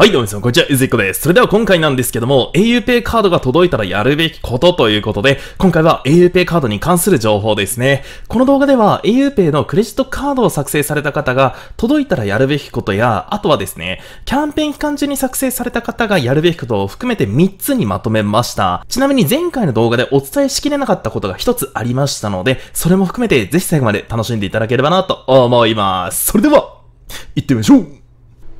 はい、どうも皆さん、こんにちは、ゆずいこです。それでは今回なんですけども、aupay カードが届いたらやるべきことということで、今回は aupay カードに関する情報ですね。この動画では aupay のクレジットカードを作成された方が、届いたらやるべきことや、あとはですね、キャンペーン期間中に作成された方がやるべきことを含めて3つにまとめました。ちなみに前回の動画でお伝えしきれなかったことが1つありましたので、それも含めてぜひ最後まで楽しんでいただければなと思います。それでは、行ってみましょう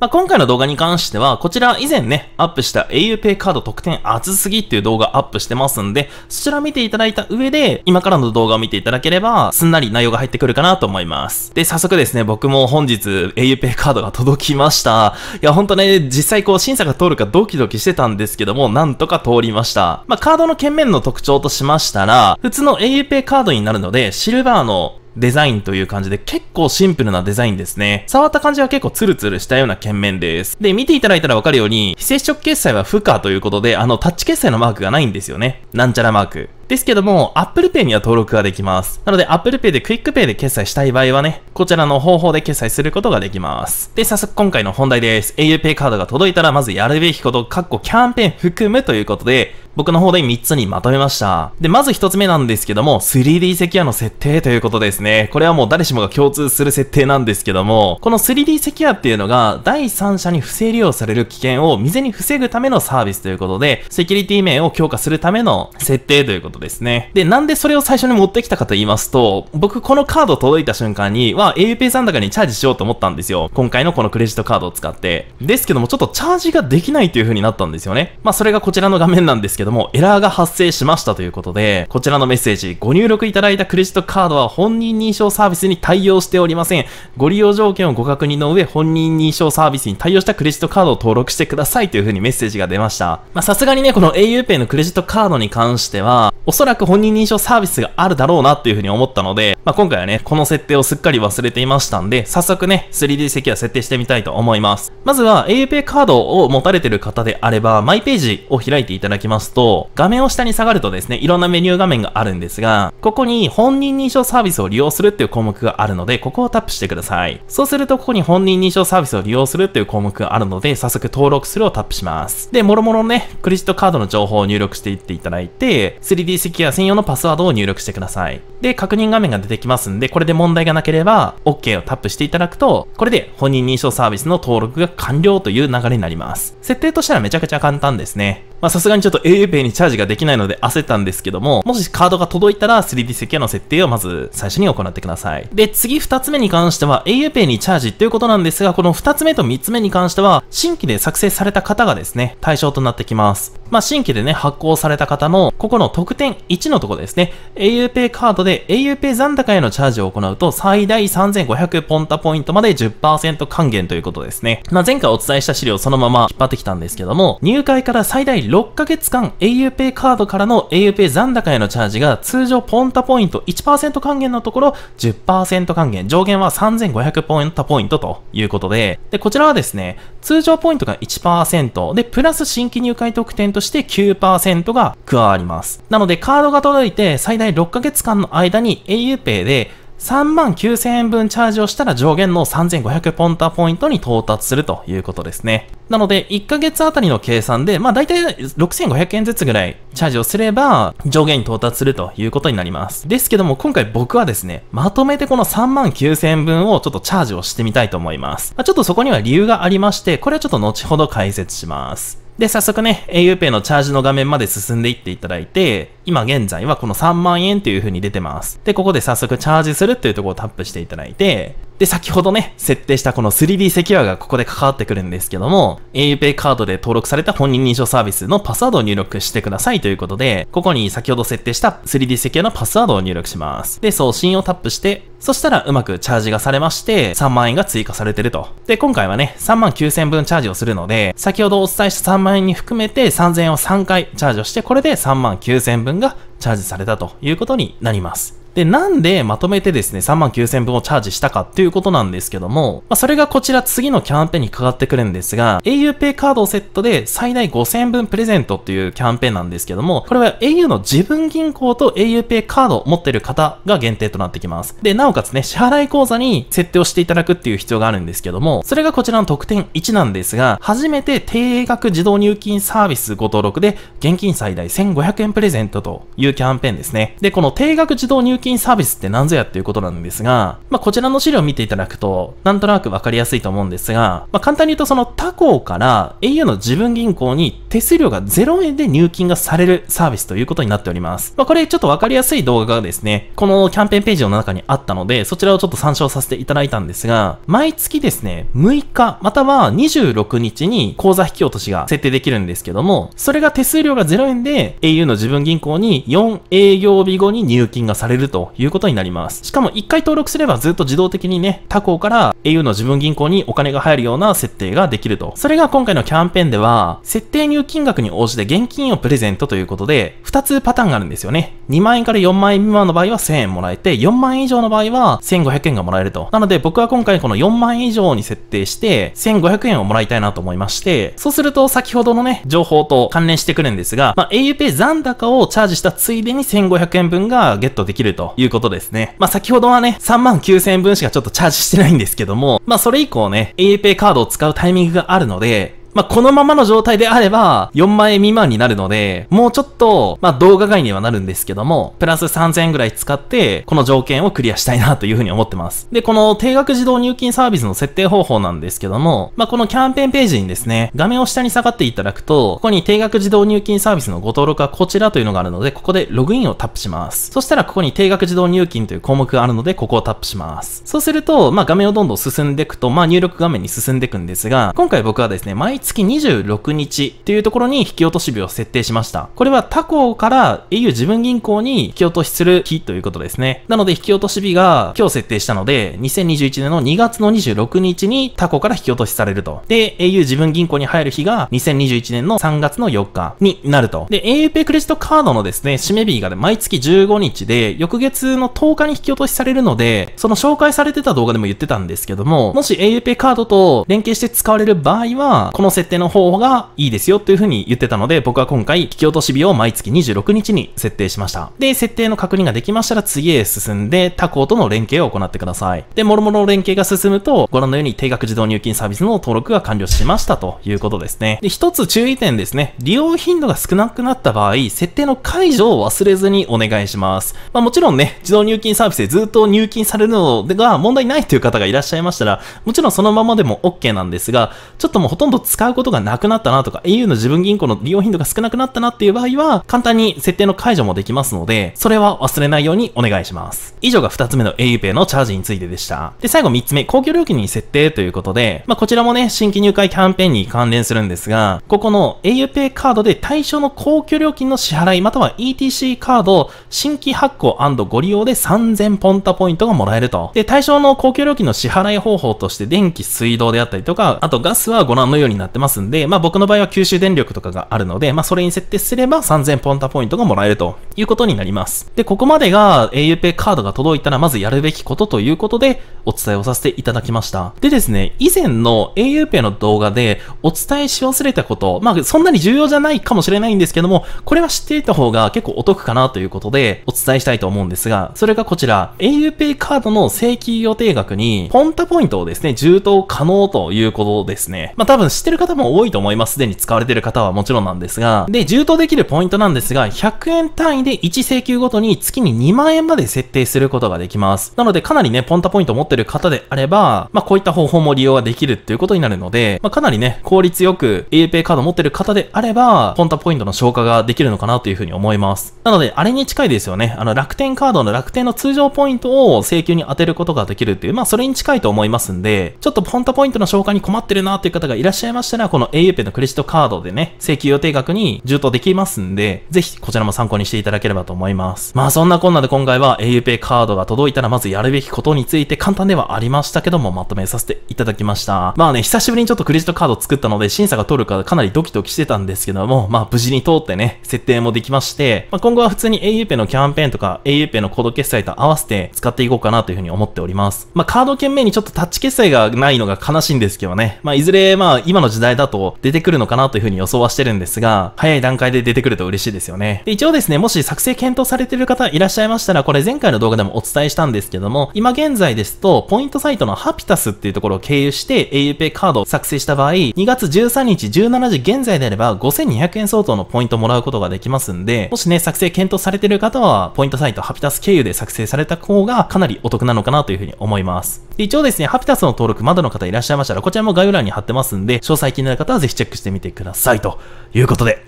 まあ、今回の動画に関しては、こちら以前ね、アップした auPay カード特典熱すぎっていう動画アップしてますんで、そちら見ていただいた上で、今からの動画を見ていただければ、すんなり内容が入ってくるかなと思います。で、早速ですね、僕も本日 auPay カードが届きました。いや、ほんとね、実際こう審査が通るかドキドキしてたんですけども、なんとか通りました。まあ、カードの券面の特徴としましたら、普通の auPay カードになるので、シルバーのデザインという感じで結構シンプルなデザインですね。触った感じは結構ツルツルしたような剣面です。で、見ていただいたらわかるように、非接触決済は不可ということで、あのタッチ決済のマークがないんですよね。なんちゃらマーク。ですけども、Apple Pay には登録ができます。なので、Apple Pay で Quick Pay で決済したい場合はね、こちらの方法で決済することができます。で、早速今回の本題です。aupay カードが届いたら、まずやるべきこと、カッコキャンペーン含むということで、僕の方で3つにまとめました。で、まず1つ目なんですけども、3D セキュアの設定ということですね。これはもう誰しもが共通する設定なんですけども、この 3D セキュアっていうのが、第三者に不正利用される危険を未然に防ぐためのサービスということで、セキュリティ面を強化するための設定ということですね。で、なんでそれを最初に持ってきたかと言いますと、僕このカード届いた瞬間には AUP 残高にチャージしようと思ったんですよ。今回のこのクレジットカードを使って。ですけども、ちょっとチャージができないという風になったんですよね。まあ、それがこちらの画面なんですけどけども、エラーが発生しましたということで、こちらのメッセージ、ご入力いただいたクレジットカードは本人認証サービスに対応しておりません。ご利用条件をご確認の上、本人認証サービスに対応したクレジットカードを登録してくださいという風にメッセージが出ました。まさすがにね、この auPay のクレジットカードに関しては、おそらく本人認証サービスがあるだろうなっていう風に思ったので、まあ、今回はね、この設定をすっかり忘れていましたんで、早速ね、3D 席は設定してみたいと思います。まずは auPay カードを持たれてる方であれば、マイページを開いていただきますすと、画面を下に下がるとですね、いろんなメニュー画面があるんですが、ここに本人認証サービスを利用するっていう項目があるので、ここをタップしてください。そうすると、ここに本人認証サービスを利用するっていう項目があるので、早速登録するをタップします。で、もろもろね、クレジットカードの情報を入力していっていただいて、3D セキュア専用のパスワードを入力してください。で、確認画面が出てきますんで、これで問題がなければ、OK をタップしていただくと、これで本人認証サービスの登録が完了という流れになります。設定としてはめちゃくちゃ簡単ですね。まあさすがにちょっと auPay にチャージができないので焦ったんですけども、もしカードが届いたら 3D セキアの設定をまず最初に行ってください。で、次2つ目に関しては auPay にチャージっていうことなんですが、この2つ目と3つ目に関しては、新規で作成された方がですね、対象となってきます。まあ、新規でね、発行された方の、ここの特典1のとこですね、auPay カードで auPay 残高へのチャージを行うと、最大3500ポンタポイントまで10%還元ということですね。まあ、前回お伝えした資料そのまま引っ張ってきたんですけども、入会から最大6ヶ月間 auPay カードからの auPay 残高へのチャージが通常ポンタポイント1%還元のところ10%還元、上限は3500ポンタポイントということで、で、こちらはですね、通常ポイントが1%、で、プラス新規入会特典として9%が加わります。なので、カードが届いて最大6ヶ月間の間に auPay で3万9000円分チャージをしたら上限の3500ポンタポイントに到達するということですね。なので、1ヶ月あたりの計算で、まあ大体6500円ずつぐらいチャージをすれば上限に到達するということになります。ですけども、今回僕はですね、まとめてこの3万9000円分をちょっとチャージをしてみたいと思います。まあ、ちょっとそこには理由がありまして、これはちょっと後ほど解説します。で、早速ね、a u p イのチャージの画面まで進んでいっていただいて、今現在はこの3万円という風に出てます。で、ここで早速チャージするっていうところをタップしていただいて、で、先ほどね、設定したこの 3D セキュアがここで関わってくるんですけども、aupay カードで登録された本人認証サービスのパスワードを入力してくださいということで、ここに先ほど設定した 3D セキュアのパスワードを入力します。で、送信をタップして、そしたらうまくチャージがされまして、3万円が追加されてると。で、今回はね、3万9000分チャージをするので、先ほどお伝えした3万円に含めて3000円を3回チャージをして、これで3万9000分分がチャージされたということになります。で、なんでまとめてですね、3万9000分をチャージしたかっていうことなんですけども、まあ、それがこちら次のキャンペーンにかかってくるんですが、auPay カードをセットで最大5000分プレゼントっていうキャンペーンなんですけども、これは au の自分銀行と auPay カードを持ってる方が限定となってきます。で、なおかつね、支払い口座に設定をしていただくっていう必要があるんですけども、それがこちらの特典1なんですが、初めて定額自動入金サービスご登録で、現金最大1500円プレゼントというキャンペーンですね。で、この定額自動入金金サービスって何ぞやっていうことなんですが、まあ、こちらの資料を見ていただくと、なんとなくわかりやすいと思うんですが、まあ、簡単に言うとその他行から au の自分銀行に手数料が0円で入金がされるサービスということになっております。まあ、これちょっとわかりやすい動画がですね、このキャンペーンページの中にあったので、そちらをちょっと参照させていただいたんですが、毎月ですね、6日または26日に口座引き落としが設定できるんですけども、それが手数料が0円で au の自分銀行に4営業日後に入金がされるということになります。しかも1回登録すればずっと自動的にね、他行から au の自分銀行にお金が入るような設定ができると。それが今回のキャンペーンでは、設定入金額に応じて現金をプレゼントということで、2つパターンがあるんですよね。2万円から4万円未満の場合は1000円もらえて、4万円以上の場合は1500円がもらえると。なので僕は今回この4万円以上に設定して、1500円をもらいたいなと思いまして、そうすると先ほどのね、情報と関連してくるんですが、まあ、aupay 残高をチャージしたついでに1500円分がゲットできると。ということですね。まあ、先ほどはね、39,000円分しかちょっとチャージしてないんですけども、まあ、それ以降ね、APay カードを使うタイミングがあるので、まあ、このままの状態であれば、4万円未満になるので、もうちょっと、まあ、動画外にはなるんですけども、プラス3000円ぐらい使って、この条件をクリアしたいなというふうに思ってます。で、この定額自動入金サービスの設定方法なんですけども、まあ、このキャンペーンページにですね、画面を下に下がっていただくと、ここに定額自動入金サービスのご登録はこちらというのがあるので、ここでログインをタップします。そしたら、ここに定額自動入金という項目があるので、ここをタップします。そうすると、まあ、画面をどんどん進んでいくと、まあ、入力画面に進んでいくんですが、今回僕はですね、毎月26日っていうところに引き落とし日を設定しました。これは他行から au 自分銀行に引き落としする日ということですね。なので引き落とし日が今日設定したので、2021年の2月の26日に他行から引き落としされると。で、au 自分銀行に入る日が2021年の3月の4日になると。で、auPay クレジットカードのですね、締め日がで毎月15日で、翌月の10日に引き落としされるので、その紹介されてた動画でも言ってたんですけども、もし auPay カードと連携して使われる場合は、このの設定の方がいいですよというふうに言ってたので、僕は今回、引き落とし日を毎月26日に設定しました。で、設定の確認ができましたら次へ進んで、他校との連携を行ってください。で、もろもろの連携が進むと、ご覧のように定額自動入金サービスの登録が完了しましたということですね。で、一つ注意点ですね。利用頻度が少なくなった場合、設定の解除を忘れずにお願いします。まあもちろんね、自動入金サービスでずっと入金されるのが問題ないという方がいらっしゃいましたら、もちろんそのままでも OK なんですが、ちょっともうほとんど使使うことがなくなったなとか、au の自分銀行の利用頻度が少なくなったなっていう場合は、簡単に設定の解除もできますので、それは忘れないようにお願いします。以上が2つ目の auPay のチャージについてでした。で、最後3つ目、公共料金に設定ということで、まあ、こちらもね、新規入会キャンペーンに関連するんですが、ここの auPay カードで対象の公共料金の支払い、または ETC カード、新規発行ご利用で3000ポンタポイントがもらえると。で、対象の公共料金の支払い方法として、電気、水道であったりとか、あとガスはご覧のようになってってますんで、まあ僕の場合は九州電力とかがあるので、まあそれに設定すれば3000ポンタポイントがもらえるということになります。で、ここまでが auPay カードが届いたらまずやるべきことということでお伝えをさせていただきました。でですね、以前の auPay の動画でお伝えし忘れたこと、まあそんなに重要じゃないかもしれないんですけども、これは知っていた方が結構お得かなということでお伝えしたいと思うんですが、それがこちら、auPay カードの請求予定額にポンタポイントをですね、充当可能ということですね。まあ多分知ってる方も多いと思います。すでに使われてる方はもちろんなんですが。で、充当できるポイントなんですが、100円単位で1請求ごとに月に2万円まで設定することができます。なので、かなりね、ポンタポイント持ってる方であれば、まあ、こういった方法も利用ができるっていうことになるので、まあ、かなりね、効率よく AUPay カード持ってる方であれば、ポンタポイントの消化ができるのかなというふうに思います。なので、あれに近いですよね。あの、楽天カードの楽天の通常ポイントを請求に当てることができるっていう、まあ、それに近いと思いますんで、ちょっとポンタポイントの消化に困ってるなっていう方がいらっしゃいましたしたら、この auPay のクレジットカードでね、請求予定額に充当できますんで、ぜひこちらも参考にしていただければと思います。まあそんなこんなで今回は auPay カードが届いたらまずやるべきことについて簡単ではありましたけども、まとめさせていただきました。まあね、久しぶりにちょっとクレジットカード作ったので、審査が通るかかなりドキドキしてたんですけども、まあ無事に通ってね、設定もできまして、まあ、今後は普通に auPay のキャンペーンとか auPay のコード決済と合わせて使っていこうかなというふうに思っております。まあカード券名にちょっとタッチ決済がないのが悲しいんですけどね。まあいずれまあ今の時代時代だと出てくるのかなというふうに予想はしてるんですが、早い段階で出てくると嬉しいですよね。で、一応ですね、もし作成検討されてる方いらっしゃいましたら、これ前回の動画でもお伝えしたんですけども、今現在ですと、ポイントサイトのハピタスっていうところを経由して auPay カードを作成した場合、2月13日17時現在であれば5200円相当のポイントをもらうことができますんで、もしね、作成検討されてる方は、ポイントサイトハピタス経由で作成された方がかなりお得なのかなというふうに思います。一応ですね、ハピタスの登録まだの方いらっしゃいましたら、こちらも概要欄に貼ってますんで、詳細最近になる方はぜひチェックしてみてください。ということで、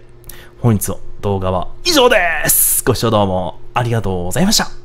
本日の動画は以上ですご視聴どうもありがとうございました。